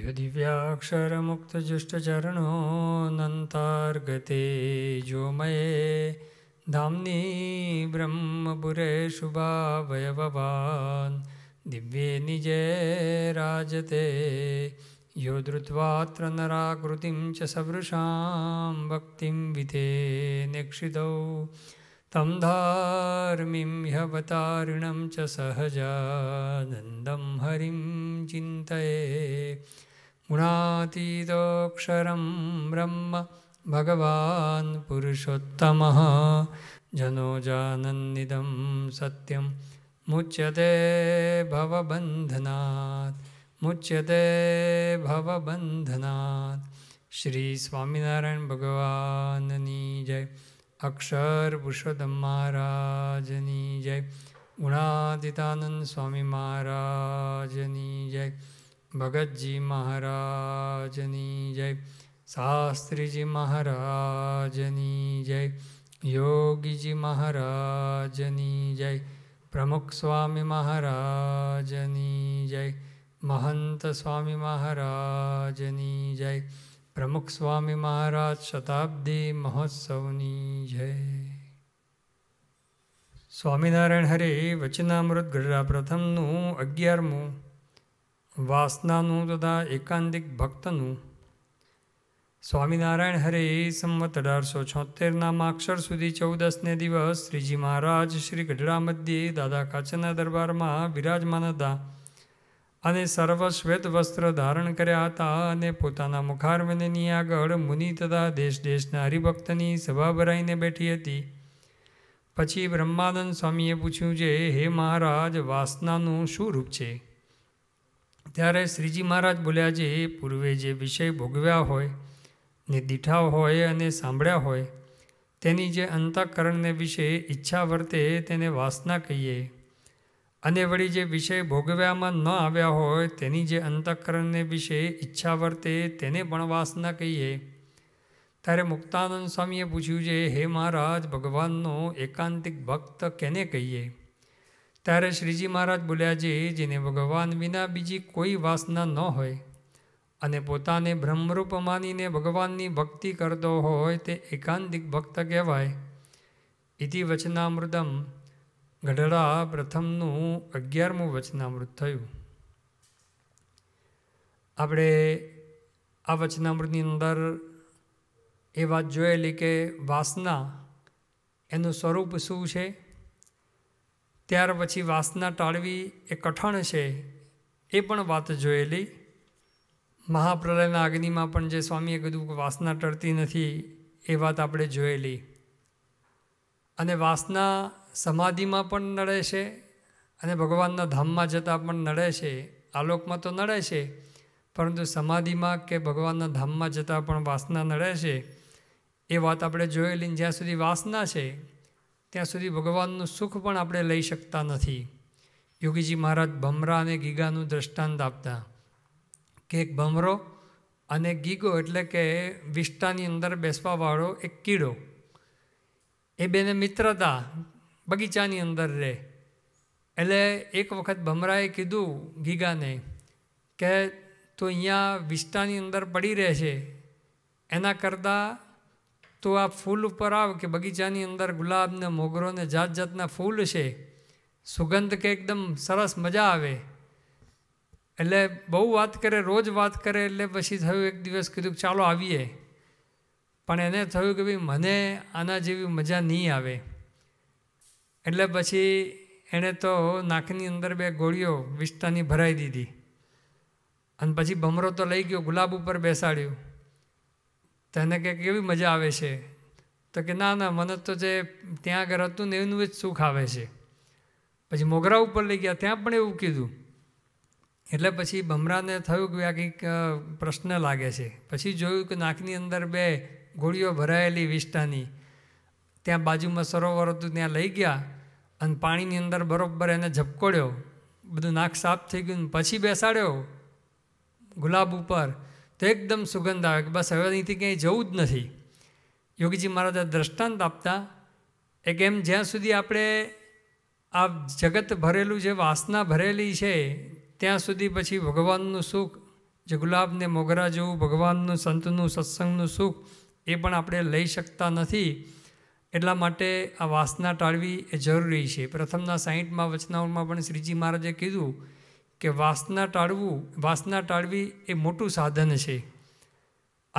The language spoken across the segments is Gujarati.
यदिव्याक्षरमुक्तजुष्टचरणो नन्तार्गते जोमये धाम्नि ब्रह्मपुरेषु भावयववान् दिव्ये निजे राजते यो धृत्वात्र नराकृतिं च सवृशां भक्तिं विते निक्षितौ तं धार्मिं ह्यवतारिणं च सहजानन्दं हरिं चिन्तये गुणातीतोऽक्षरं ब्रह्म भगवान् पुरुषोत्तमः जनो जानन्निदं सत्यं मुच्यते भवबन्धनात् मुच्यते ભવબંધનાથ શ્રી સ્વામિનારાયણ ભગવાનની જય અક્ષર પુરુષોત્તમ મહારાજની જય ગુણાદિતાનંદ સ્વામી મહારાજની જય ભગતજી મહારાજની જય શાસ્ત્રીજી મહારાજની જય યોગીજી મહારાજની જય પ્રમુખ સ્વામી મહારાજની જય મહંત સ્વામી મહારાજની જય પ્રમુખ સ્વામી મહારાજ શતાબ્દી મહોત્સવની જય સ્વામિનારાયણ હરે વચનામૃત ગઢડા પ્રથમનું અગિયારમું વાસનાનું તથા એકાંતિક ભક્તનું સ્વામિનારાયણ હરે સંમત અઢારસો છોતેરના માક્ષર સુધી ચૌદસને દિવસ શ્રીજી મહારાજ શ્રી ગઢડા મધ્યે દાદા કાચના દરબારમાં વિરાજમાન હતા અને સર્વ શ્વેત વસ્ત્ર ધારણ કર્યા હતા અને પોતાના મુખારવનની આગળ મુનિ તથા દેશ દેશના હરિભક્તની સભા ભરાઈને બેઠી હતી પછી બ્રહ્માનંદ સ્વામીએ પૂછ્યું છે હે મહારાજ વાસનાનું શું રૂપ છે ત્યારે શ્રીજી મહારાજ બોલ્યા છે પૂર્વે જે વિષય ભોગવ્યા હોય ને દીઠા હોય અને સાંભળ્યા હોય તેની જે અંતઃકરણને વિશે ઈચ્છા વર્તે તેને વાસના કહીએ અને વળી જે વિષય ભોગવ્યામાં ન આવ્યા હોય તેની જે અંતઃકરણને વિશે ઈચ્છા વર્તે તેને પણ વાસના કહીએ ત્યારે મુક્તાનંદ સ્વામીએ પૂછ્યું છે હે મહારાજ ભગવાનનો એકાંતિક ભક્ત કેને કહીએ ત્યારે શ્રીજી મહારાજ બોલ્યા છે જેને ભગવાન વિના બીજી કોઈ વાસના ન હોય અને પોતાને બ્રહ્મરૂપ માનીને ભગવાનની ભક્તિ કરતો હોય તે એકાંતિક ભક્ત કહેવાય ઇતિ વચનામૃતમ ગઢડા પ્રથમનું અગિયારમું વચનામૃત થયું આપણે આ વચનામૃતની અંદર એ વાત જોયેલી કે વાસના એનું સ્વરૂપ શું છે ત્યાર પછી વાસના ટાળવી એ કઠણ છે એ પણ વાત જોયેલી મહાપ્રલયના અગ્નિમાં પણ જે સ્વામીએ કીધું કે વાસના ટળતી નથી એ વાત આપણે જોયેલી અને વાસના સમાધિમાં પણ નડે છે અને ભગવાનના ધામમાં જતાં પણ નડે છે આલોકમાં તો નડે છે પરંતુ સમાધિમાં કે ભગવાનના ધામમાં જતાં પણ વાસના નડે છે એ વાત આપણે જોયેલી જ્યાં સુધી વાસના છે ત્યાં સુધી ભગવાનનું સુખ પણ આપણે લઈ શકતા નથી યોગીજી મહારાજ ભમરા અને ગીગાનું દ્રષ્ટાંત આપતા કે એક ભમરો અને ગીગો એટલે કે વિષ્ટાની અંદર બેસવાવાળો એક કીડો એ બેને મિત્રતા બગીચાની અંદર રહે એટલે એક વખત ભમરાએ કીધું ગીગાને કે તું અહીંયા વિસ્ટાની અંદર પડી રહે છે એના કરતાં તું આ ફૂલ ઉપર આવ કે બગીચાની અંદર ગુલાબને મોગરોને જાત જાતના ફૂલ છે સુગંધ કે એકદમ સરસ મજા આવે એટલે બહુ વાત કરે રોજ વાત કરે એટલે પછી થયું એક દિવસ કીધું ચાલો આવીએ પણ એને થયું કે ભાઈ મને આના જેવી મજા નહીં આવે એટલે પછી એણે તો નાકની અંદર બે ગોળીઓ વિસ્તાની ભરાઈ દીધી અને પછી ભમરો તો લઈ ગયો ગુલાબ ઉપર બેસાડ્યું તો એને કે કેવી મજા આવે છે તો કે ના ના મને તો જે ત્યાં આગળ હતું ને એનું જ સુખ આવે છે પછી મોગરા ઉપર લઈ ગયા ત્યાં પણ એવું કીધું એટલે પછી ભમરાને થયું કે આ કંઈક પ્રશ્ન લાગે છે પછી જોયું કે નાકની અંદર બે ગોળીઓ ભરાયેલી વિષ્ટાની ત્યાં બાજુમાં સરોવર હતું ત્યાં લઈ ગયા અને પાણીની અંદર બરાબર એને ઝપકોડ્યો બધું નાક સાફ થઈ ગયું પછી બેસાડ્યો ગુલાબ ઉપર તો એકદમ સુગંધ આવે કે બસ હવે અહીંથી ક્યાંય જવું જ નથી યોગીજી મહારાજા દ્રષ્ટાંત આપતા એક એમ જ્યાં સુધી આપણે આ જગત ભરેલું જે વાસના ભરેલી છે ત્યાં સુધી પછી ભગવાનનું સુખ જે ગુલાબને મોગરા જેવું ભગવાનનું સંતનું સત્સંગનું સુખ એ પણ આપણે લઈ શકતા નથી એટલા માટે આ વાસના ટાળવી એ જરૂરી છે પ્રથમના સાહીઠમાં વચનાઓમાં પણ શ્રીજી મહારાજે કીધું કે વાસના ટાળવું વાસના ટાળવી એ મોટું સાધન છે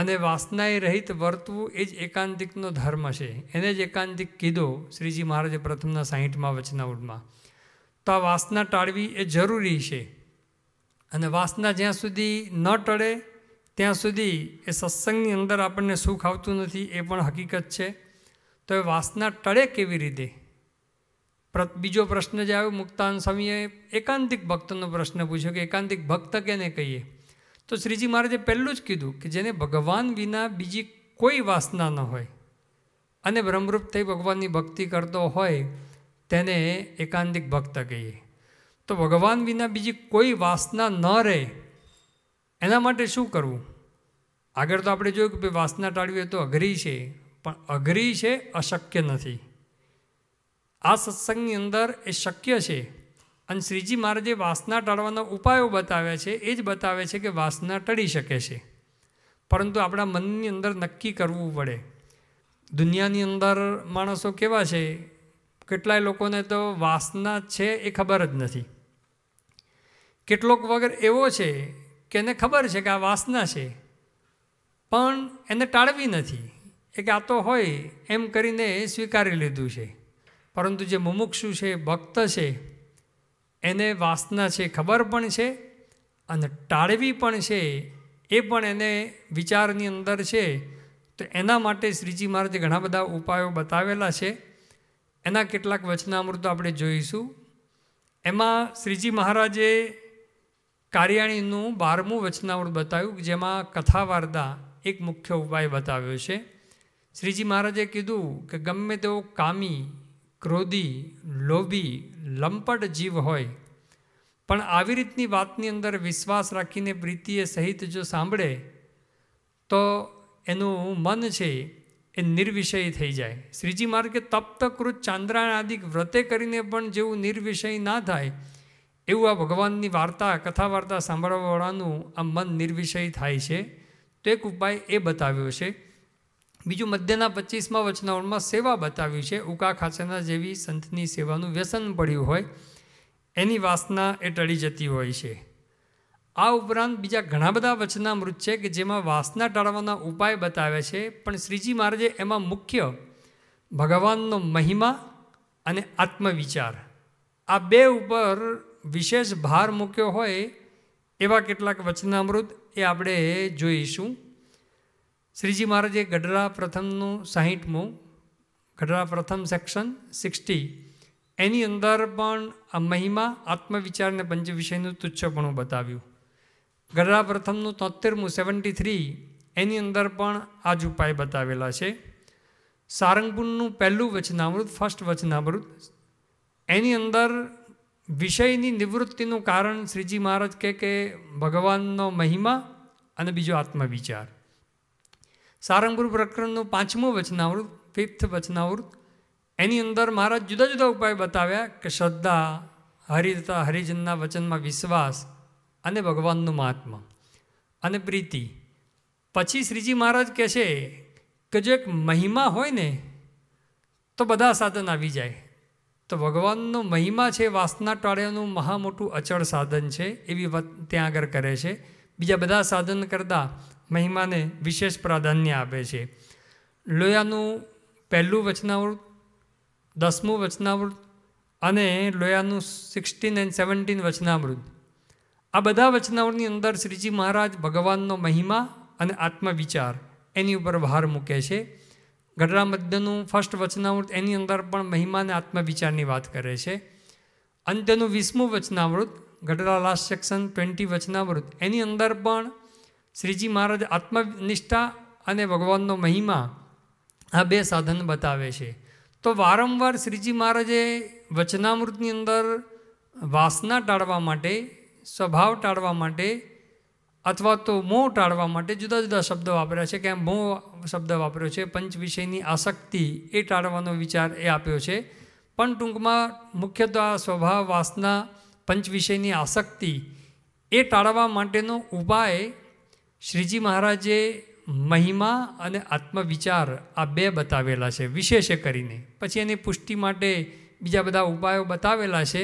અને વાસનાએ રહિત વર્તવું એ જ એકાંતિકનો ધર્મ છે એને જ એકાંતિક કીધો શ્રીજી મહારાજે પ્રથમના સાહીઠમાં વચનાઉડમાં તો આ વાસના ટાળવી એ જરૂરી છે અને વાસના જ્યાં સુધી ન ટળે ત્યાં સુધી એ સત્સંગની અંદર આપણને સુખ આવતું નથી એ પણ હકીકત છે તો એ વાસના ટળે કેવી રીતે બીજો પ્રશ્ન જે આવ્યો મુક્તાન સ્વામીએ એકાંતિક ભક્તનો પ્રશ્ન પૂછ્યો કે એકાંતિક ભક્ત કેને કહીએ તો શ્રીજી મહારાજે પહેલું જ કીધું કે જેને ભગવાન વિના બીજી કોઈ વાસના ન હોય અને બ્રહ્મરૂપ થઈ ભગવાનની ભક્તિ કરતો હોય તેને એકાંતિક ભક્ત કહીએ તો ભગવાન વિના બીજી કોઈ વાસના ન રહે એના માટે શું કરવું આગળ તો આપણે જોયું કે ભાઈ વાસના ટાળવી તો અઘરી છે પણ અઘરી છે અશક્ય નથી આ સત્સંગની અંદર એ શક્ય છે અને શ્રીજી મહારાજે વાસના ટાળવાના ઉપાયો બતાવ્યા છે એ જ બતાવે છે કે વાસના ટળી શકે છે પરંતુ આપણા મનની અંદર નક્કી કરવું પડે દુનિયાની અંદર માણસો કેવા છે કેટલાય લોકોને તો વાસના છે એ ખબર જ નથી કેટલોક વગર એવો છે કે એને ખબર છે કે આ વાસના છે પણ એને ટાળવી નથી એક આ તો હોય એમ કરીને એ સ્વીકારી લીધું છે પરંતુ જે મુમુક્ષુ છે ભક્ત છે એને વાસના છે ખબર પણ છે અને ટાળવી પણ છે એ પણ એને વિચારની અંદર છે તો એના માટે શ્રીજી મહારાજે ઘણા બધા ઉપાયો બતાવેલા છે એના કેટલાક વચનામૃતો આપણે જોઈશું એમાં શ્રીજી મહારાજે કાર્યાણીનું બારમું વચનામૃત બતાવ્યું જેમાં કથા વાર્તા એક મુખ્ય ઉપાય બતાવ્યો છે શ્રીજી મહારાજે કીધું કે ગમે તેઓ કામી ક્રોધી લોભી લંપટ જીવ હોય પણ આવી રીતની વાતની અંદર વિશ્વાસ રાખીને પ્રીતિએ સહિત જો સાંભળે તો એનું મન છે એ નિર્વિષય થઈ જાય શ્રીજી માર્ગે તપ્તકૃત ચાંદ્રાણાદિક વ્રતે કરીને પણ જેવું નિર્વિષય ના થાય એવું આ ભગવાનની વાર્તા કથા વાર્તા સાંભળવાવાળાનું આ મન નિર્વિષય થાય છે તો એક ઉપાય એ બતાવ્યો છે બીજું મધ્યના પચીસમાં વચનાવળમાં સેવા બતાવ્યું છે ઉકા ખાચરના જેવી સંતની સેવાનું વ્યસન પડ્યું હોય એની વાસના એ ટળી જતી હોય છે આ ઉપરાંત બીજા ઘણા બધા વચનામૃત છે કે જેમાં વાસના ટાળવાના ઉપાય બતાવે છે પણ શ્રીજી મહારાજે એમાં મુખ્ય ભગવાનનો મહિમા અને આત્મવિચાર આ બે ઉપર વિશેષ ભાર મૂક્યો હોય એવા કેટલાક વચનામૃત એ આપણે જોઈશું શ્રીજી મહારાજે ગઢડા પ્રથમનું સાહીઠમું ગઢડા પ્રથમ સેક્શન સિક્સટી એની અંદર પણ આ મહિમા આત્મવિચાર અને પંચ વિષયનું તુચ્છપણું બતાવ્યું ગઢડા પ્રથમનું તોતેરમું સેવન્ટી થ્રી એની અંદર પણ આ જ ઉપાય બતાવેલા છે સારંગપુરનું પહેલું વચનામૃત ફર્સ્ટ વચનામૃત એની અંદર વિષયની નિવૃત્તિનું કારણ શ્રીજી મહારાજ કહે કે ભગવાનનો મહિમા અને બીજો આત્મવિચાર સારંગપુર પ્રકરણનું પાંચમું વચનાવૃત ફિફ્થ વચનાવૃત એની અંદર મહારાજ જુદા જુદા ઉપાય બતાવ્યા કે શ્રદ્ધા હરિતા હરિજનના વચનમાં વિશ્વાસ અને ભગવાનનું મહાત્મા અને પ્રીતિ પછી શ્રીજી મહારાજ કહે છે કે જો એક મહિમા હોય ને તો બધા સાધન આવી જાય તો ભગવાનનો મહિમા છે વાસના ટાળ્યાનું મહા મોટું અચળ સાધન છે એવી વાત ત્યાં આગળ કરે છે બીજા બધા સાધન કરતાં મહિમાને વિશેષ પ્રાધાન્ય આપે છે લોયાનું પહેલું વચનાવૃત દસમું વચનાવૃત અને લોયાનું સિક્સટીન એન્ડ સેવન્ટીન વચનાવૃત આ બધા વચનાવૃતની અંદર શ્રીજી મહારાજ ભગવાનનો મહિમા અને આત્મવિચાર એની ઉપર ભાર મૂકે છે ગઢડા મધ્યનું ફર્સ્ટ વચનાવૃત એની અંદર પણ મહિમા અને આત્મવિચારની વાત કરે છે અંત્યનું વીસમું વચનાવૃત ગઢડા લાસ્ટ સેક્શન ટ્વેન્ટી વચનાવૃત એની અંદર પણ શ્રીજી મહારાજ આત્મનિષ્ઠા અને ભગવાનનો મહિમા આ બે સાધન બતાવે છે તો વારંવાર શ્રીજી મહારાજે વચનામૃતની અંદર વાસના ટાળવા માટે સ્વભાવ ટાળવા માટે અથવા તો મોં ટાળવા માટે જુદા જુદા શબ્દો વાપર્યા છે કે મોં શબ્દ વાપર્યો છે પંચ વિષયની આસક્તિ એ ટાળવાનો વિચાર એ આપ્યો છે પણ ટૂંકમાં મુખ્યત્વે આ સ્વભાવ વાસના પંચ વિષયની આસક્તિ એ ટાળવા માટેનો ઉપાય શ્રીજી મહારાજે મહિમા અને આત્મવિચાર આ બે બતાવેલા છે વિશેષ કરીને પછી એની પુષ્ટિ માટે બીજા બધા ઉપાયો બતાવેલા છે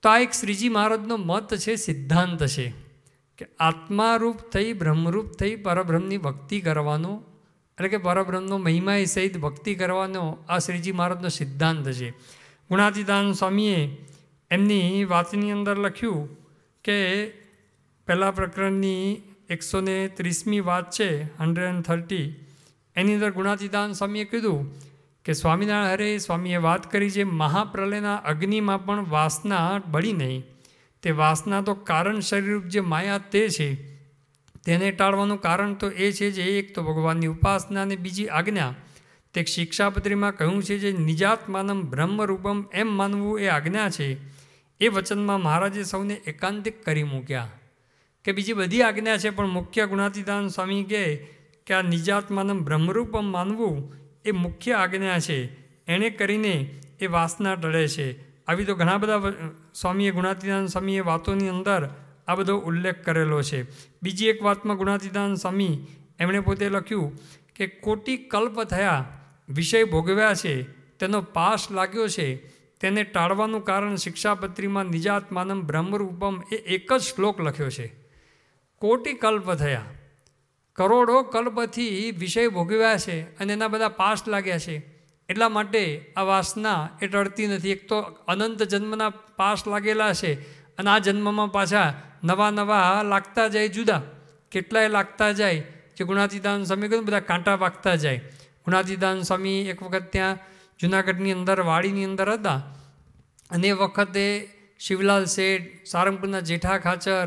તો આ એક શ્રીજી મહારાજનો મત છે સિદ્ધાંત છે કે આત્મારૂપ થઈ બ્રહ્મરૂપ થઈ પરબ્રહ્મની ભક્તિ કરવાનો એટલે કે પરબ્રહ્મનો મહિમા એ સહિત ભક્તિ કરવાનો આ શ્રીજી મહારાજનો સિદ્ધાંત છે ગુણાતીદાન સ્વામીએ એમની વાતની અંદર લખ્યું કે પહેલાં પ્રકરણની એકસો ને ત્રીસમી વાત છે હંડ્રેડ એન્ડ થર્ટી એની અંદર ગુણાતીદાન સ્વામીએ કીધું કે સ્વામિનારાયણ હરે સ્વામીએ વાત કરી જે મહાપ્રલયના અગ્નિમાં પણ વાસના બળી નહીં તે વાસના તો કારણ શરીરરૂપ જે માયા તે છે તેને ટાળવાનું કારણ તો એ છે જે એક તો ભગવાનની ઉપાસના અને બીજી આજ્ઞા તે શિક્ષાપત્રીમાં કહ્યું છે જે નિજાત્માનમ બ્રહ્મરૂપમ એમ માનવું એ આજ્ઞા છે એ વચનમાં મહારાજે સૌને એકાંતિક કરી મૂક્યા કે બીજી બધી આજ્ઞા છે પણ મુખ્ય ગુણાતીતાન સ્વામી કહે કે આ નિજાત્માનમ બ્રહ્મરૂપમ માનવું એ મુખ્ય આજ્ઞા છે એણે કરીને એ વાસના ટળે છે આવી તો ઘણા બધા સ્વામીએ ગુણાતીતાન સ્વામીએ વાતોની અંદર આ બધો ઉલ્લેખ કરેલો છે બીજી એક વાતમાં ગુણાતીતાન સ્વામી એમણે પોતે લખ્યું કે કોટી કલ્પ થયા વિષય ભોગવ્યા છે તેનો પાસ લાગ્યો છે તેને ટાળવાનું કારણ શિક્ષાપત્રીમાં નિજાત્માનમ બ્રહ્મરૂપમ એ એક જ શ્લોક લખ્યો છે કોટી કલ્પ થયા કરોડો કલ્પથી વિષય ભોગવ્યા છે અને એના બધા પાસ લાગ્યા છે એટલા માટે આ વાસના એ ટળતી નથી એક તો અનંત જન્મના પાસ લાગેલા છે અને આ જન્મમાં પાછા નવા નવા લાગતા જાય જુદા કેટલાય લાગતા જાય જે ગુણાતીદાન સ્વામી કહ્યું બધા કાંટા વાગતા જાય ગુણાતીદાન સ્વામી એક વખત ત્યાં જુનાગઢની અંદર વાડીની અંદર હતા અને એ વખતે શિવલાલ શેઠ સારંગપુરના જેઠા ખાચર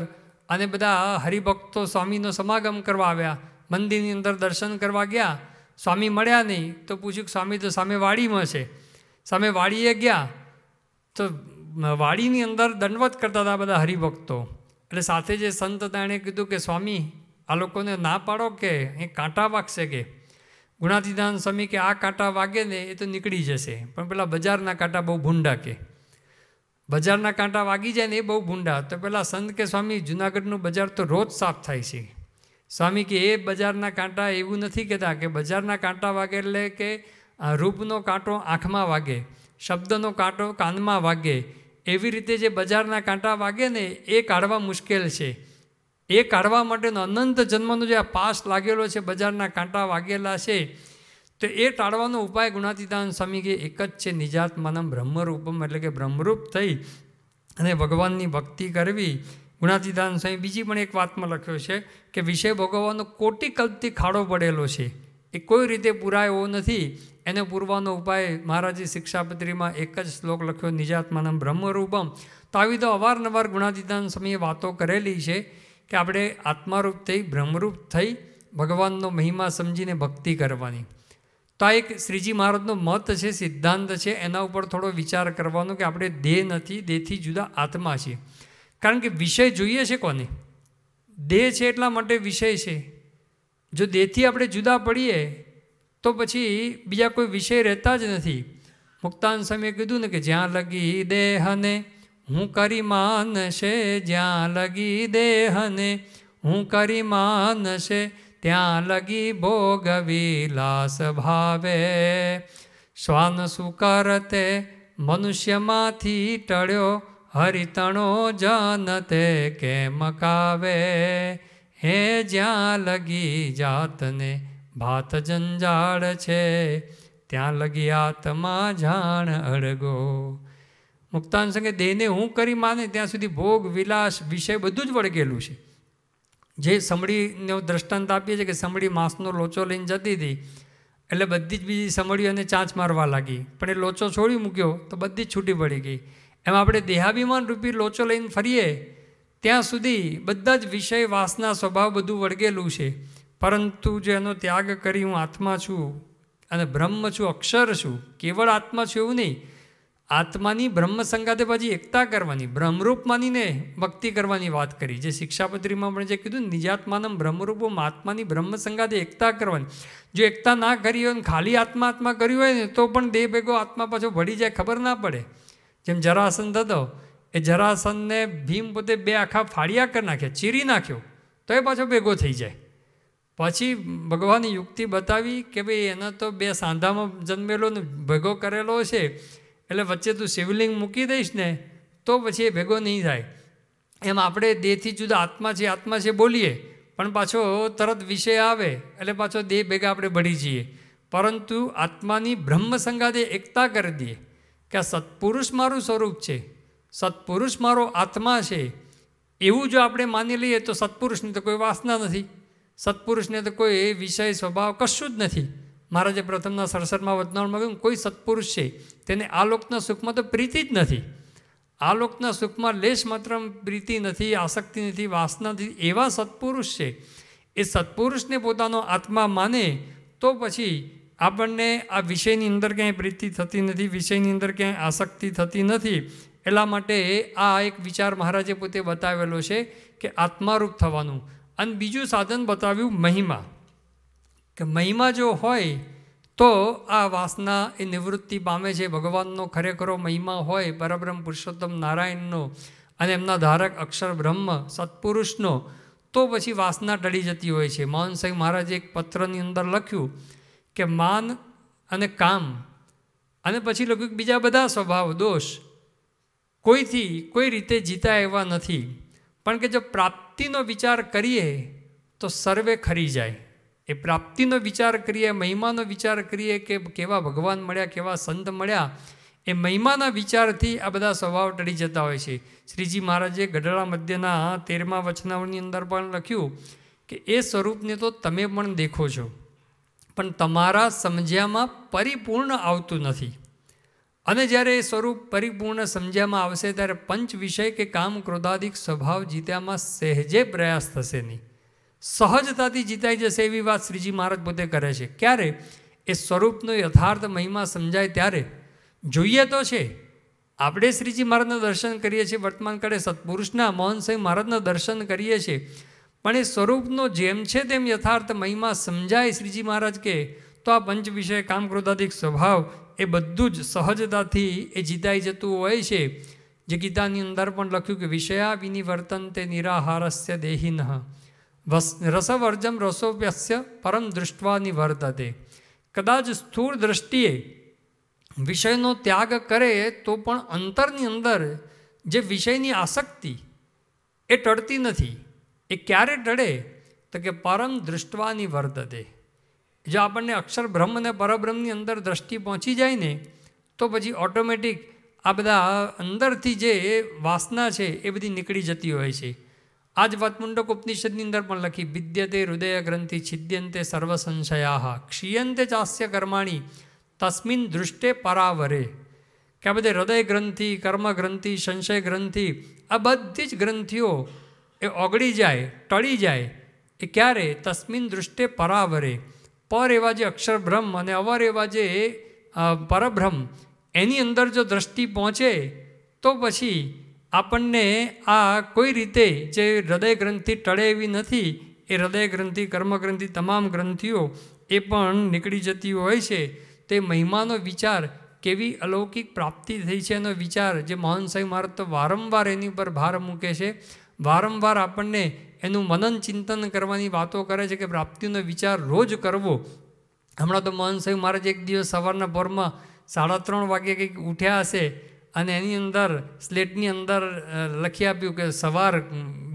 અને બધા હરિભક્તો સ્વામીનો સમાગમ કરવા આવ્યા મંદિરની અંદર દર્શન કરવા ગયા સ્વામી મળ્યા નહીં તો પૂછ્યું કે સ્વામી તો સામે વાડીમાં છે સામે વાડીએ ગયા તો વાડીની અંદર દંડવત કરતા હતા બધા હરિભક્તો એટલે સાથે જે સંત હતા એણે કીધું કે સ્વામી આ લોકોને ના પાડો કે એ કાંટા વાગશે કે ગુણાતીદાન સ્વામી કે આ કાંટા વાગે ને એ તો નીકળી જશે પણ પેલા બજારના કાંટા બહુ ભૂંડા કે બજારના કાંટા વાગી જાય ને એ બહુ ભૂંડા તો પહેલાં સંત કે સ્વામી જુનાગઢનું બજાર તો રોજ સાફ થાય છે સ્વામી કે એ બજારના કાંટા એવું નથી કહેતા કે બજારના કાંટા વાગે એટલે કે રૂપનો કાંટો આંખમાં વાગે શબ્દનો કાંટો કાનમાં વાગે એવી રીતે જે બજારના કાંટા વાગે ને એ કાઢવા મુશ્કેલ છે એ કાઢવા માટેનો અનંત જન્મનો જે આ પાસ લાગેલો છે બજારના કાંટા વાગેલા છે તો એ ટાળવાનો ઉપાય ગુણાતીતાન સ્વામી કે એક જ છે નિજાત માનમ બ્રહ્મરૂપમ એટલે કે બ્રહ્મરૂપ થઈ અને ભગવાનની ભક્તિ કરવી ગુણાતીતાન સ્વામી બીજી પણ એક વાતમાં લખ્યો છે કે વિષય ભોગવવાનો કોટિકલ્પથી ખાડો પડેલો છે એ કોઈ રીતે પૂરાય એવો નથી એને પૂરવાનો ઉપાય મહારાજે શિક્ષાપત્રીમાં એક જ શ્લોક લખ્યો નિજાત્માનમ બ્રહ્મરૂપમ તો આવી તો અવારનવાર ગુણાતીતાન સ્વામીએ વાતો કરેલી છે કે આપણે આત્મારૂપ થઈ બ્રહ્મરૂપ થઈ ભગવાનનો મહિમા સમજીને ભક્તિ કરવાની તો આ એક શ્રીજી મહારાજનો મત છે સિદ્ધાંત છે એના ઉપર થોડો વિચાર કરવાનો કે આપણે દેહ નથી દેહથી જુદા આત્મા છીએ કારણ કે વિષય જોઈએ છે કોને દેહ છે એટલા માટે વિષય છે જો દેહથી આપણે જુદા પડીએ તો પછી બીજા કોઈ વિષય રહેતા જ નથી મુક્તાન સમયે કીધું ને કે જ્યાં લગી દેહને હું કરી માન છે જ્યાં લગી દેહને હું કરી માન છે ત્યાં લગી ભોગ વિલાસ ભાવે શ્વાન સુકર તે મનુષ્યમાંથી ટળ્યો હરિતણો તે કેમ કાવે હે જ્યાં લગી જાતને ભાત જંજાળ છે ત્યાં લગી આત્મા જાણ અડગો મુક્તાન સંગે દેહને હું કરી માને ત્યાં સુધી ભોગ વિલાસ વિષય બધું જ વળગેલું છે જે સમળીનો એવું દ્રષ્ટાંત આપીએ છીએ કે સમડી માંસનો લોચો લઈને જતી હતી એટલે બધી જ બીજી સમડીઓને ચાંચ મારવા લાગી પણ એ લોચો છોડી મૂક્યો તો બધી જ છૂટી પડી ગઈ એમ આપણે દેહાભિમાન રૂપી લોચો લઈને ફરીએ ત્યાં સુધી બધા જ વિષય વાસના સ્વભાવ બધું વળગેલું છે પરંતુ જે એનો ત્યાગ કરી હું આત્મા છું અને બ્રહ્મ છું અક્ષર છું કેવળ આત્મા છું એવું નહીં આત્માની બ્રહ્મ સંગાતે પછી એકતા કરવાની બ્રહ્મરૂપ માનીને ભક્તિ કરવાની વાત કરી જે શિક્ષાપત્રીમાં પણ જે કીધું નિજાત્માનમ બ્રહ્મરૂપમ આત્માની બ્રહ્મ સંગાતે એકતા કરવાની જો એકતા ના કરી હોય ને ખાલી આત્મા આત્મા કર્યું હોય ને તો પણ દેહ ભેગો આત્મા પાછો ભળી જાય ખબર ના પડે જેમ જરાસન થતો એ જરાસનને ભીમ પોતે બે આખા ફાળિયા કરી નાખ્યા ચીરી નાખ્યો તો એ પાછો ભેગો થઈ જાય પછી ભગવાનની યુક્તિ બતાવી કે ભાઈ એના તો બે સાંધામાં જન્મેલો ને ભેગો કરેલો છે એટલે વચ્ચે તું શિવલિંગ મૂકી દઈશ ને તો પછી એ ભેગો નહીં થાય એમ આપણે દેહથી જુદા આત્મા છે આત્મા છે બોલીએ પણ પાછો તરત વિષય આવે એટલે પાછો દેહ ભેગા આપણે ભળી જઈએ પરંતુ આત્માની બ્રહ્મ સંગાદે એકતા કરી દઈએ કે આ સત્પુરુષ મારું સ્વરૂપ છે સત્પુરુષ મારો આત્મા છે એવું જો આપણે માની લઈએ તો સત્પુરુષની તો કોઈ વાસના નથી સત્પુરુષને તો કોઈ વિષય સ્વભાવ કશું જ નથી મહારાજે પ્રથમના સડસઠમાં વતનાળમાં કહ્યું કોઈ સત્પુરુષ છે તેને આ લોકના સુખમાં તો પ્રીતિ જ નથી આ લોકના સુખમાં લેશ માત્ર પ્રીતિ નથી આસક્તિ નથી વાસના નથી એવા સત્પુરુષ છે એ સત્પુરુષને પોતાનો આત્મા માને તો પછી આપણને આ વિષયની અંદર ક્યાંય પ્રીતિ થતી નથી વિષયની અંદર ક્યાંય આસક્તિ થતી નથી એટલા માટે આ એક વિચાર મહારાજે પોતે બતાવેલો છે કે આત્મારૂપ થવાનું અને બીજું સાધન બતાવ્યું મહિમા કે મહિમા જો હોય તો આ વાસના એ નિવૃત્તિ પામે છે ભગવાનનો ખરેખરો મહિમા હોય પરબ્રહ્મ પુરુષોત્તમ નારાયણનો અને એમના ધારક અક્ષર બ્રહ્મ સત્પુરુષનો તો પછી વાસના ટળી જતી હોય છે મોહનસિંહ મહારાજે એક પત્રની અંદર લખ્યું કે માન અને કામ અને પછી લખ્યું બીજા બધા સ્વભાવ દોષ કોઈથી કોઈ રીતે જીતા એવા નથી પણ કે જો પ્રાપ્તિનો વિચાર કરીએ તો સર્વે ખરી જાય એ પ્રાપ્તિનો વિચાર કરીએ મહિમાનો વિચાર કરીએ કે કેવા ભગવાન મળ્યા કેવા સંત મળ્યા એ મહિમાના વિચારથી આ બધા સ્વભાવ ટળી જતા હોય છે શ્રીજી મહારાજે ગઢડા મધ્યના તેરમા વચનાવળની અંદર પણ લખ્યું કે એ સ્વરૂપને તો તમે પણ દેખો છો પણ તમારા સમજ્યામાં પરિપૂર્ણ આવતું નથી અને જ્યારે એ સ્વરૂપ પરિપૂર્ણ સમજ્યામાં આવશે ત્યારે પંચ વિષય કે કામ ક્રોધાધિક સ્વભાવ જીત્યામાં સહેજે પ્રયાસ થશે નહીં સહજતાથી જીતાઈ જશે એવી વાત શ્રીજી મહારાજ પોતે કરે છે ક્યારે એ સ્વરૂપનો યથાર્થ મહિમા સમજાય ત્યારે જોઈએ તો છે આપણે શ્રીજી મહારાજના દર્શન કરીએ છીએ વર્તમાન કાળે સત્પુરુષના મોહનસિંહ મહારાજના દર્શન કરીએ છીએ પણ એ સ્વરૂપનો જેમ છે તેમ યથાર્થ મહિમા સમજાય શ્રીજી મહારાજ કે તો આ પંચ વિષય કામક્રોધાધિક સ્વભાવ એ બધું જ સહજતાથી એ જીતાઈ જતું હોય છે જે ગીતાની અંદર પણ લખ્યું કે વિષયા વિનિવર્તન તે નિરાહારસ્ય દેહીનહ વસ રસવર્જમ રસોવ્યસ્ય પરમ દૃષ્ટવાની વર્તતે કદાચ સ્થૂળ દ્રષ્ટિએ વિષયનો ત્યાગ કરે તો પણ અંતરની અંદર જે વિષયની આસક્તિ એ ટળતી નથી એ ક્યારે ટળે તો કે પરમ દૃષ્ટવાની વર્તતે જો આપણને અક્ષર બ્રહ્મ અને પરબ્રહ્મની અંદર દ્રષ્ટિ પહોંચી જાય ને તો પછી ઓટોમેટિક આ બધા અંદરથી જે વાસના છે એ બધી નીકળી જતી હોય છે આ જ વાત મુંડક ઉપનિષદની અંદર પણ લખી વિદ્યતે હૃદય ગ્રંથિ છિદ્યંતે સર્વ સંશયા ક્ષીયંતે ચાસ્ય કર્માણી તસ્મિન દૃષ્ટે પરાવરે કે આ બધી હૃદય ગ્રંથિ કર્મ ગ્રંથિ સંશય ગ્રંથિ આ બધી જ ગ્રંથિઓ એ ઓગળી જાય ટળી જાય એ ક્યારે તસ્મિન દૃષ્ટે પરાવરે પર એવા જે અક્ષર બ્રહ્મ અને અવર એવા જે પરબ્રહ્મ એની અંદર જો દ્રષ્ટિ પહોંચે તો પછી આપણને આ કોઈ રીતે જે હૃદય ગ્રંથિ ટળે એવી નથી એ હૃદય ગ્રંથિ કર્મગ્રંથિ તમામ ગ્રંથિઓ એ પણ નીકળી જતી હોય છે તે મહિમાનો વિચાર કેવી અલૌકિક પ્રાપ્તિ થઈ છે એનો વિચાર જે મોહન સાંઈ મહારાજ તો વારંવાર એની ઉપર ભાર મૂકે છે વારંવાર આપણને એનું મનન ચિંતન કરવાની વાતો કરે છે કે પ્રાપ્તિનો વિચાર રોજ કરવો હમણાં તો મોહન સાંઈ મહારાજ એક દિવસ સવારના ભોરમાં સાડા ત્રણ વાગે કંઈક ઉઠ્યા હશે અને એની અંદર સ્લેટની અંદર લખી આપ્યું કે સવાર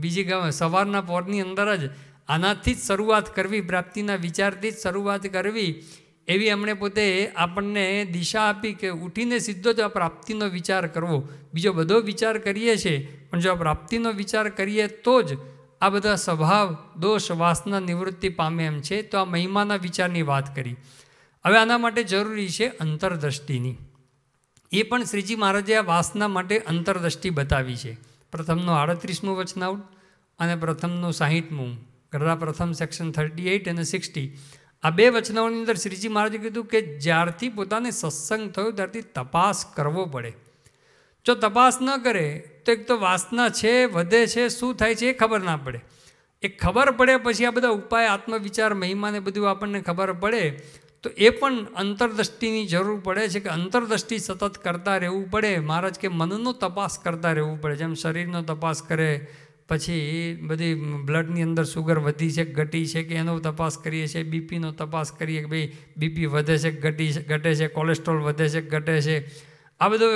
બીજી ગમે સવારના પોરની અંદર જ આનાથી જ શરૂઆત કરવી પ્રાપ્તિના વિચારથી જ શરૂઆત કરવી એવી એમણે પોતે આપણને દિશા આપી કે ઉઠીને સીધો જ આ પ્રાપ્તિનો વિચાર કરવો બીજો બધો વિચાર કરીએ છીએ પણ જો આ પ્રાપ્તિનો વિચાર કરીએ તો જ આ બધા સ્વભાવ દોષ વાસના નિવૃત્તિ પામે એમ છે તો આ મહિમાના વિચારની વાત કરી હવે આના માટે જરૂરી છે અંતરદ્રષ્ટિની એ પણ શ્રીજી મહારાજે આ વાસના માટે અંતરદ્રષ્ટિ બતાવી છે પ્રથમનો આડત્રીસમું વચનાઉટ અને પ્રથમનું સાહીઠમું ગરડા પ્રથમ સેક્શન થર્ટી એઇટ અને સિક્સટી આ બે વચનાઓની અંદર શ્રીજી મહારાજે કીધું કે જ્યારથી પોતાને સત્સંગ થયો ત્યારથી તપાસ કરવો પડે જો તપાસ ન કરે તો એક તો વાસના છે વધે છે શું થાય છે એ ખબર ના પડે એ ખબર પડે પછી આ બધા ઉપાય આત્મવિચાર મહિમાને બધું આપણને ખબર પડે તો એ પણ અંતરદ્રષ્ટિની જરૂર પડે છે કે અંતરદ્રષ્ટિ સતત કરતા રહેવું પડે મહારાજ કે મનનો તપાસ કરતા રહેવું પડે જેમ શરીરનો તપાસ કરે પછી બધી બ્લડની અંદર સુગર વધી છે ઘટી છે કે એનો તપાસ કરીએ છીએ બીપીનો તપાસ કરીએ કે ભાઈ બીપી વધે છે ઘટી છે ઘટે છે કોલેસ્ટ્રોલ વધે છે ઘટે છે આ બધો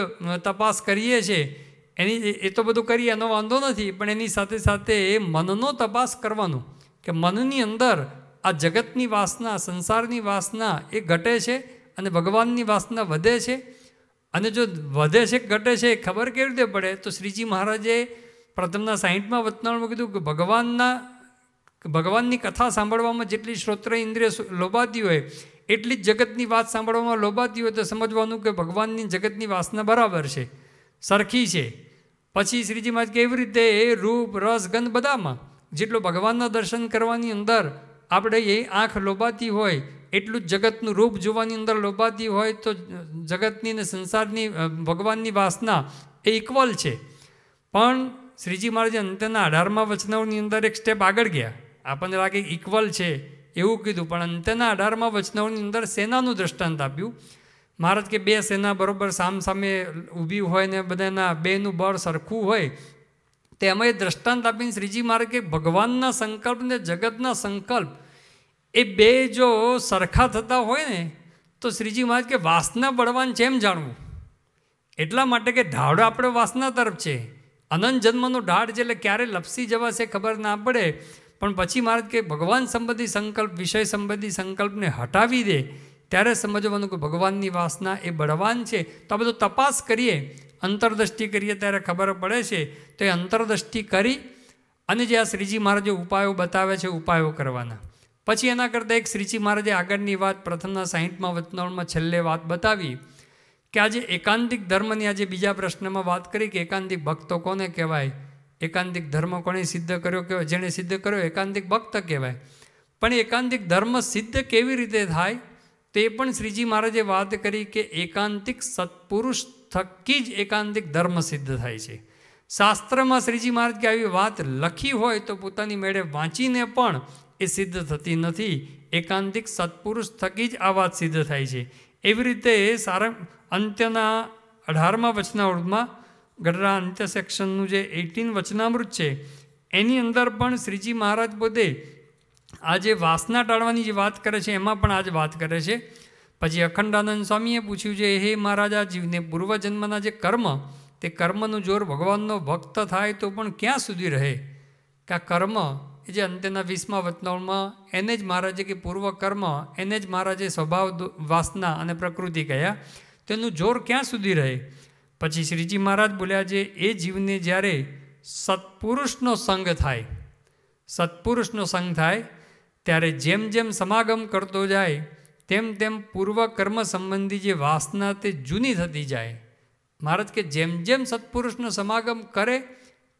તપાસ કરીએ છીએ એની એ તો બધું કરીએ એનો વાંધો નથી પણ એની સાથે સાથે એ મનનો તપાસ કરવાનો કે મનની અંદર આ જગતની વાસના સંસારની વાસના એ ઘટે છે અને ભગવાનની વાસના વધે છે અને જો વધે છે ઘટે છે ખબર કેવી રીતે પડે તો શ્રીજી મહારાજે પ્રથમના સાહીઠમાં વતનાળમાં કીધું કે ભગવાનના ભગવાનની કથા સાંભળવામાં જેટલી શ્રોત્ર ઇન્દ્રિય લોભાતી હોય એટલી જ જગતની વાત સાંભળવામાં લોભાતી હોય તો સમજવાનું કે ભગવાનની જગતની વાસના બરાબર છે સરખી છે પછી શ્રીજી મહારાજ કેવી રીતે એ રૂપ રસ ગંધ બધામાં જેટલો ભગવાનના દર્શન કરવાની અંદર આપણે એ આંખ લોભાતી હોય એટલું જ જગતનું રૂપ જોવાની અંદર લોભાતી હોય તો જગતની ને સંસારની ભગવાનની વાસના એ ઇક્વલ છે પણ શ્રીજી મહારાજે અંતના અઢારમા વચનવની અંદર એક સ્ટેપ આગળ ગયા આપણને લાગે ઇક્વલ છે એવું કીધું પણ અંતના અઢારમા વચનવની અંદર સેનાનું દ્રષ્ટાંત આપ્યું મહારાજ કે બે સેના બરાબર સામ સામે ઊભી હોય ને બધાના બેનું બળ સરખું હોય તેમાં એ દ્રષ્ટાંત આપીને શ્રીજી મહારાજ કે ભગવાનના સંકલ્પ ને જગતના સંકલ્પ એ બે જો સરખા થતા હોય ને તો શ્રીજી મહારાજ કે વાસના બળવાન છે એમ જાણવું એટલા માટે કે ઢાળો આપણે વાસના તરફ છે અનંત જન્મનો ઢાળ છે એટલે ક્યારે લપસી જવાશે ખબર ના પડે પણ પછી મહારાજ કે ભગવાન સંબંધી સંકલ્પ વિષય સંબંધી સંકલ્પને હટાવી દે ત્યારે સમજવાનું કે ભગવાનની વાસના એ બળવાન છે તો આ બધો તપાસ કરીએ અંતરદ્રષ્ટિ કરીએ ત્યારે ખબર પડે છે તો એ અંતરદ્રષ્ટિ કરી અને જે આ શ્રીજી મહારાજે ઉપાયો બતાવે છે ઉપાયો કરવાના પછી એના કરતાં એક શ્રીજી મહારાજે આગળની વાત પ્રથમના સાહીઠમાં વતનાળમાં છેલ્લે વાત બતાવી કે આજે એકાંતિક ધર્મની આજે બીજા પ્રશ્નમાં વાત કરી કે એકાંતિક ભક્તો કોને કહેવાય એકાંતિક ધર્મ કોણે સિદ્ધ કર્યો કે જેણે સિદ્ધ કર્યો એકાંતિક ભક્ત કહેવાય પણ એકાંતિક ધર્મ સિદ્ધ કેવી રીતે થાય તે પણ શ્રીજી મહારાજે વાત કરી કે એકાંતિક સત્પુરુષ થકી જ એકાંતિક ધર્મ સિદ્ધ થાય છે શાસ્ત્રમાં શ્રીજી મહારાજ કે આવી વાત લખી હોય તો પોતાની મેળે વાંચીને પણ એ સિદ્ધ થતી નથી એકાંતિક સત્પુરુષ થકી જ આ વાત સિદ્ધ થાય છે એવી રીતે સારા અંત્યના અઢારમા વચનામૃતમાં ગઢરા અંત્ય સેક્શનનું જે એઇટીન વચનામૃત છે એની અંદર પણ શ્રીજી મહારાજ પોતે આજે વાસના ટાળવાની જે વાત કરે છે એમાં પણ આજ વાત કરે છે પછી અખંડાનંદ સ્વામીએ પૂછ્યું છે હે મહારાજા જીવને પૂર્વજન્મના જે કર્મ તે કર્મનું જોર ભગવાનનો ભક્ત થાય તો પણ ક્યાં સુધી રહે કે આ કર્મ એ જે અંત્યના વીસમા વતનોમાં એને જ મહારાજે કે પૂર્વ કર્મ એને જ મહારાજે સ્વભાવ વાસના અને પ્રકૃતિ કહ્યા તેનું જોર ક્યાં સુધી રહે પછી શ્રીજી મહારાજ બોલ્યા છે એ જીવને જ્યારે સત્પુરુષનો સંગ થાય સત્પુરુષનો સંગ થાય ત્યારે જેમ જેમ સમાગમ કરતો જાય તેમ તેમ પૂર્વ કર્મ સંબંધી જે વાસના તે જૂની થતી જાય મહારાજ કે જેમ જેમ સત્પુરુષનો સમાગમ કરે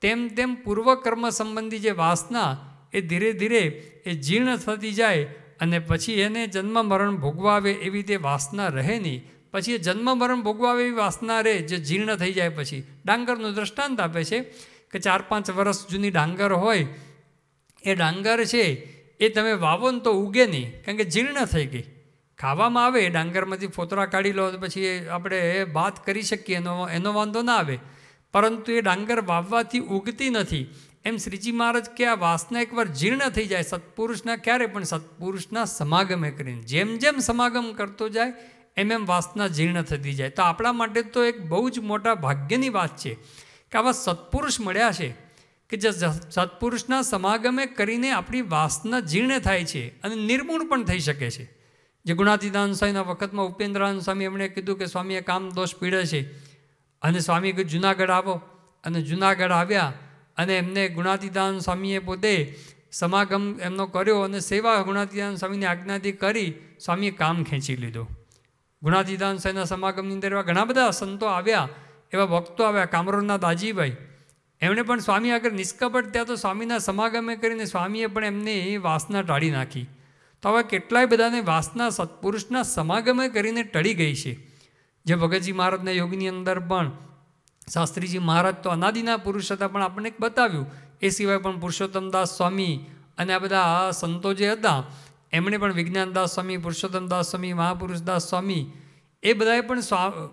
તેમ તેમ પૂર્વ કર્મ સંબંધી જે વાસના એ ધીરે ધીરે એ જીર્ણ થતી જાય અને પછી એને જન્મ મરણ ભોગવાવે એવી તે વાસના રહે નહીં પછી એ જન્મ મરણ ભોગવાવે એવી વાસના રહે જે જીર્ણ થઈ જાય પછી ડાંગરનું દૃષ્ટાંત આપે છે કે ચાર પાંચ વર્ષ જૂની ડાંગર હોય એ ડાંગર છે એ તમે વાવો ને તો ઉગે નહીં કારણ કે જીર્ણ થઈ ગઈ ખાવામાં આવે ડાંગરમાંથી ફોતરા કાઢી લો પછી આપણે ભાત કરી શકીએ એનો એનો વાંધો ના આવે પરંતુ એ ડાંગર વાવવાથી ઉગતી નથી એમ શ્રીજી મહારાજ કે આ વાસના એકવાર જીર્ણ થઈ જાય સત્પુરુષના ક્યારે પણ સત્પુરુષના સમાગમે કરીને જેમ જેમ સમાગમ કરતો જાય એમ એમ વાસના જીર્ણ થતી જાય તો આપણા માટે તો એક બહુ જ મોટા ભાગ્યની વાત છે કે આવા સત્પુરુષ મળ્યા છે કે જે સત્પુરુષના સમાગમે કરીને આપણી વાસના જીર્ણ થાય છે અને નિર્મૂળ પણ થઈ શકે છે જે ગુણાતીદાન સ્વામીના વખતમાં ઉપેન્દ્રાનંદ સ્વામી એમણે કીધું કે સ્વામીએ કામ દોષ પીડે છે અને સ્વામી કીધું જુનાગઢ આવો અને જુનાગઢ આવ્યા અને એમને ગુણાતીદાન સ્વામીએ પોતે સમાગમ એમનો કર્યો અને સેવા ગુણાતીદાન સ્વામીની આજ્ઞાથી કરી સ્વામીએ કામ ખેંચી લીધું ગુણાતીદાન સ્વામીના સમાગમની અંદર એવા ઘણા બધા સંતો આવ્યા એવા ભક્તો આવ્યા કામરોના દાજીભાઈ એમણે પણ સ્વામી આગળ નિષ્કપટ ત્યાં તો સ્વામીના સમાગમે કરીને સ્વામીએ પણ એમની વાસના ટાળી નાખી તો આવા કેટલાય બધાને વાસના સત્પુરુષના સમાગમે કરીને ટળી ગઈ છે જે ભગતજી મહારાજના યોગની અંદર પણ શાસ્ત્રીજી મહારાજ તો અનાદિના પુરુષ હતા પણ આપણને બતાવ્યું એ સિવાય પણ પુરુષોત્તમદાસ સ્વામી અને આ બધા સંતો જે હતા એમણે પણ વિજ્ઞાનદાસ સ્વામી પુરુષોત્તમદાસ સ્વામી મહાપુરુષદાસ સ્વામી એ બધાએ પણ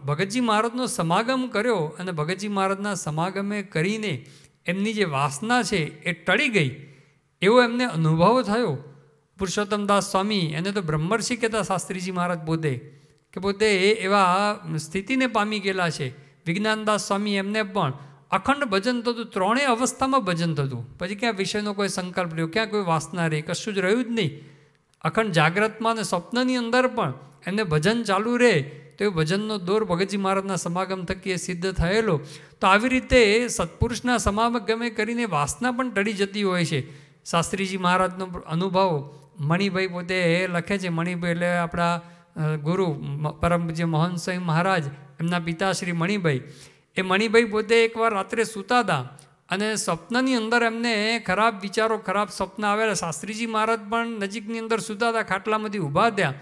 ભગતજી મહારાજનો સમાગમ કર્યો અને ભગતજી મહારાજના સમાગમે કરીને એમની જે વાસના છે એ ટળી ગઈ એવો એમને અનુભવ થયો પુરુષોત્તમદાસ સ્વામી એને તો બ્રહ્મર્ષિ કહેતા શાસ્ત્રીજી મહારાજ પોતે કે પોતે એવા સ્થિતિને પામી ગયેલા છે વિજ્ઞાનદાસ સ્વામી એમને પણ અખંડ ભજન થતું ત્રણેય અવસ્થામાં ભજન થતું પછી ક્યાં વિષયનો કોઈ સંકલ્પ રહ્યો ક્યાં કોઈ વાસના રહી કશું જ રહ્યું જ નહીં અખંડ જાગ્રતમાં અને સ્વપ્નની અંદર પણ એમને ભજન ચાલુ રહે તો એ ભજનનો દોર ભગતજી મહારાજના સમાગમ થકી એ સિદ્ધ થયેલો તો આવી રીતે સત્પુરુષના સમાગમે કરીને વાસના પણ ટળી જતી હોય છે શાસ્ત્રીજી મહારાજનો અનુભવ મણિભાઈ પોતે એ લખે છે મણિભાઈ એટલે આપણા ગુરુ પરમ જે મોહનસિંહ મહારાજ એમના પિતા શ્રી મણિભાઈ એ મણિભાઈ પોતે એકવાર રાત્રે સૂતા હતા અને સ્વપ્નની અંદર એમને ખરાબ વિચારો ખરાબ સ્વપ્ન આવેલા શાસ્ત્રીજી મહારાજ પણ નજીકની અંદર સૂતા હતા ખાટલામાંથી ઊભા થયા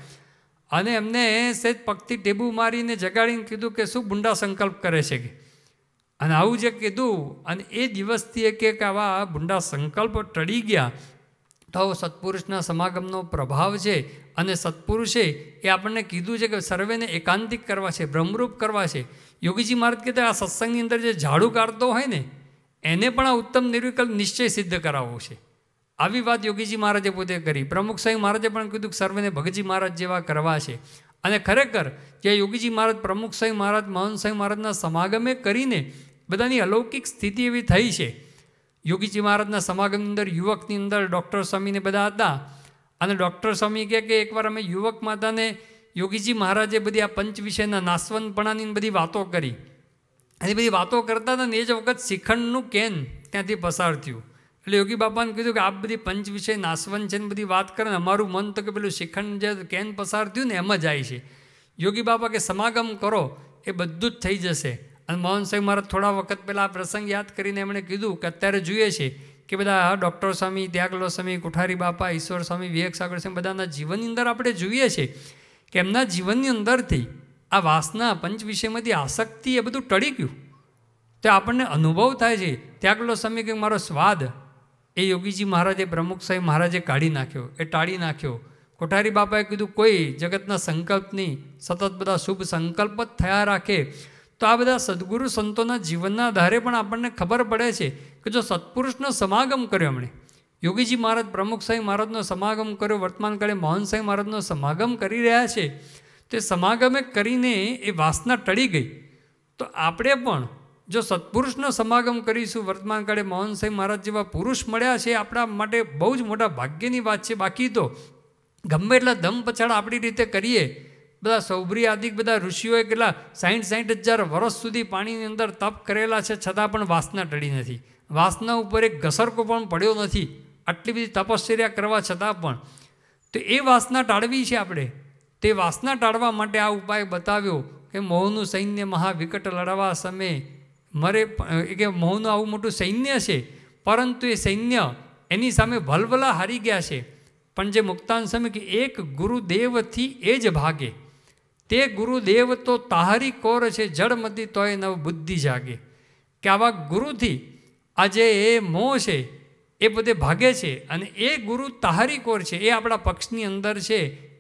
અને એમને સેજ પગથી ટેબુ મારીને જગાડીને કીધું કે શું ભૂંડા સંકલ્પ કરે છે કે અને આવું જે કીધું અને એ દિવસથી એક એક આવા ભૂંડા સંકલ્પ ટળી ગયા તો સત્પુરુષના સમાગમનો પ્રભાવ છે અને સત્પુરુષે એ આપણને કીધું છે કે સર્વેને એકાંતિક કરવા છે બ્રહ્મરૂપ કરવા છે યોગીજી મહારાજ કહેતા આ સત્સંગની અંદર જે ઝાડુ કાઢતો હોય ને એને પણ આ ઉત્તમ નિર્વિકલ્પ નિશ્ચય સિદ્ધ કરાવવો છે આવી વાત યોગીજી મહારાજે પોતે કરી પ્રમુખ સ્વામી મહારાજે પણ કીધું કે સર્વેને ભગજી મહારાજ જેવા કરવા છે અને ખરેખર જે યોગીજી મહારાજ પ્રમુખ સ્વામી મહારાજ મહન સ્વામી મહારાજના સમાગમે કરીને બધાની અલૌકિક સ્થિતિ એવી થઈ છે યોગીજી મહારાજના સમાગમની અંદર યુવકની અંદર ડૉક્ટર સ્વામીને બધા હતા અને ડૉક્ટર સ્વામી કહે કે એકવાર અમે યુવક માતાને યોગીજી મહારાજે બધી આ પંચ વિષયના નાસવનપણાની બધી વાતો કરી અને બધી વાતો કરતા હતા ને એ જ વખત શિખંડનું કેન ત્યાંથી પસાર થયું એટલે યોગી બાપાને કીધું કે આ બધી પંચ વિષય નાસવન છે ને બધી વાત કરે ને અમારું મન તો કે પેલું શિખંડ જે કેન પસાર થયું ને એમ જ આવી છે યોગી બાપા કે સમાગમ કરો એ બધું જ થઈ જશે અને મોહન સાહેબ મારા થોડા વખત પહેલાં આ પ્રસંગ યાદ કરીને એમણે કીધું કે અત્યારે જોઈએ છે કે બધા ડૉક્ટર સ્વામી ત્યાગલો સ્વામી કુઠારી બાપા ઈશ્વર સ્વામી વિવેક સાગર સ્વામી બધાના જીવનની અંદર આપણે જોઈએ છે કે એમના જીવનની અંદરથી આ વાસના પંચ વિષયમાંથી આસક્તિ એ બધું ટળી ગયું તો આપણને અનુભવ થાય છે ત્યાગલો સ્વામી કે મારો સ્વાદ એ યોગીજી મહારાજે પ્રમુખ સાહેબ મહારાજે કાઢી નાખ્યો એ ટાળી નાખ્યો કોઠારી બાપાએ કીધું કોઈ જગતના સંકલ્પની સતત બધા શુભ સંકલ્પ જ થયા રાખે તો આ બધા સદગુરુ સંતોના જીવનના આધારે પણ આપણને ખબર પડે છે કે જો સત્પુરુષનો સમાગમ કર્યો એમણે યોગીજી મહારાજ પ્રમુખ સાંઈ મહારાજનો સમાગમ કર્યો વર્તમાન કાળે મોહન સાંઈ મહારાજનો સમાગમ કરી રહ્યા છે તે સમાગમે કરીને એ વાસના ટળી ગઈ તો આપણે પણ જો સત્પુરુષનો સમાગમ કરીશું વર્તમાનકાળે મોહન સાંઈ મહારાજ જેવા પુરુષ મળ્યા છે આપણા માટે બહુ જ મોટા ભાગ્યની વાત છે બાકી તો ગમે એટલા દમ પછાડ આપણી રીતે કરીએ બધા સૌભરી આદિ બધા ઋષિઓએ કેટલા સાઠ સાઠ હજાર વર્ષ સુધી પાણીની અંદર તપ કરેલા છે છતાં પણ વાસના ટળી નથી વાસના ઉપર એક ઘસરકો પણ પડ્યો નથી આટલી બધી તપશ્ચર્યા કરવા છતાં પણ તો એ વાસના ટાળવી છે આપણે તે વાસના ટાળવા માટે આ ઉપાય બતાવ્યો કે મોહનું સૈન્ય મહાવિકટ લડવા સમયે મરે કે મોહનું આવું મોટું સૈન્ય છે પરંતુ એ સૈન્ય એની સામે ભલભલા હારી ગયા છે પણ જે મુક્તાન સમય કે એક ગુરુદેવથી એ જ ભાગે તે ગુરુદેવ તો તાહારી કોર છે જળમતી તોય નવ બુદ્ધિ જાગે કે આવા ગુરુથી આજે એ મોહ છે એ બધે ભાગે છે અને એ ગુરુ તાહારીકોર છે એ આપણા પક્ષની અંદર છે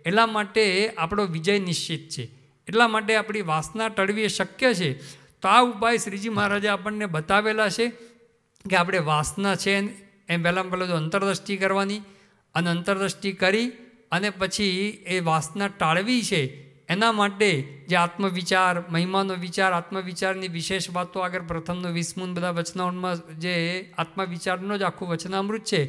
એટલા માટે આપણો વિજય નિશ્ચિત છે એટલા માટે આપણી વાસના ટળવી એ શક્ય છે તો આ ઉપાય શ્રીજી મહારાજે આપણને બતાવેલા છે કે આપણે વાસના છે એમ પહેલાં પહેલાં તો અંતરદૃષ્ટિ કરવાની અને અંતરદૃષ્ટિ કરી અને પછી એ વાસના ટાળવી છે એના માટે જે આત્મવિચાર મહિમાનો વિચાર આત્મવિચારની વિશેષ વાતો આગળ પ્રથમનો વિસ્મૂન બધા વચનાઓમાં જે આત્મવિચારનો જ આખું વચનામૃત છે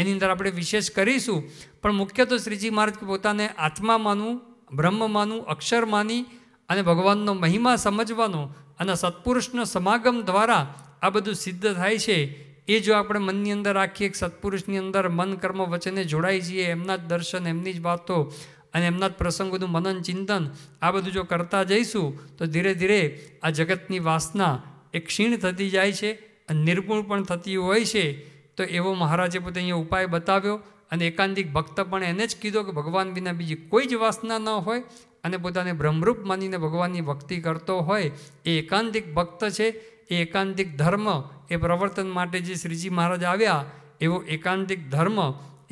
એની અંદર આપણે વિશેષ કરીશું પણ મુખ્ય તો શ્રીજી મહારાજ પોતાને આત્મા માનવું બ્રહ્મ માનવું અક્ષર માની અને ભગવાનનો મહિમા સમજવાનો અને સત્પુરુષનો સમાગમ દ્વારા આ બધું સિદ્ધ થાય છે એ જો આપણે મનની અંદર રાખીએ સત્પુરુષની અંદર મન કર્મ વચને જોડાઈ જઈએ એમના જ દર્શન એમની જ વાતો અને એમના જ પ્રસંગોનું મનન ચિંતન આ બધું જો કરતા જઈશું તો ધીરે ધીરે આ જગતની વાસના એ ક્ષીણ થતી જાય છે અને નિર્ગુણ પણ થતી હોય છે તો એવો મહારાજે પોતે અહીંયા ઉપાય બતાવ્યો અને એકાંતિક ભક્ત પણ એને જ કીધો કે ભગવાન વિના બીજી કોઈ જ વાસના ન હોય અને પોતાને બ્રહ્મરૂપ માનીને ભગવાનની ભક્તિ કરતો હોય એ એકાંતિક ભક્ત છે એ એકાંતિક ધર્મ એ પ્રવર્તન માટે જે શ્રીજી મહારાજ આવ્યા એવો એકાંતિક ધર્મ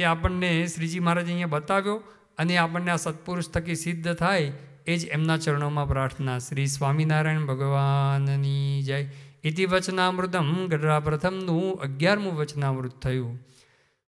એ આપણને શ્રીજી મહારાજ અહીંયા બતાવ્યો અને આપણને આ સત્પુરુષ થકી સિદ્ધ થાય એ જ એમના ચરણોમાં પ્રાર્થના શ્રી સ્વામિનારાયણ ભગવાનની જય ઇતિ વચનામૃતમ ગઢડા પ્રથમનું અગિયારમું વચનામૃત થયું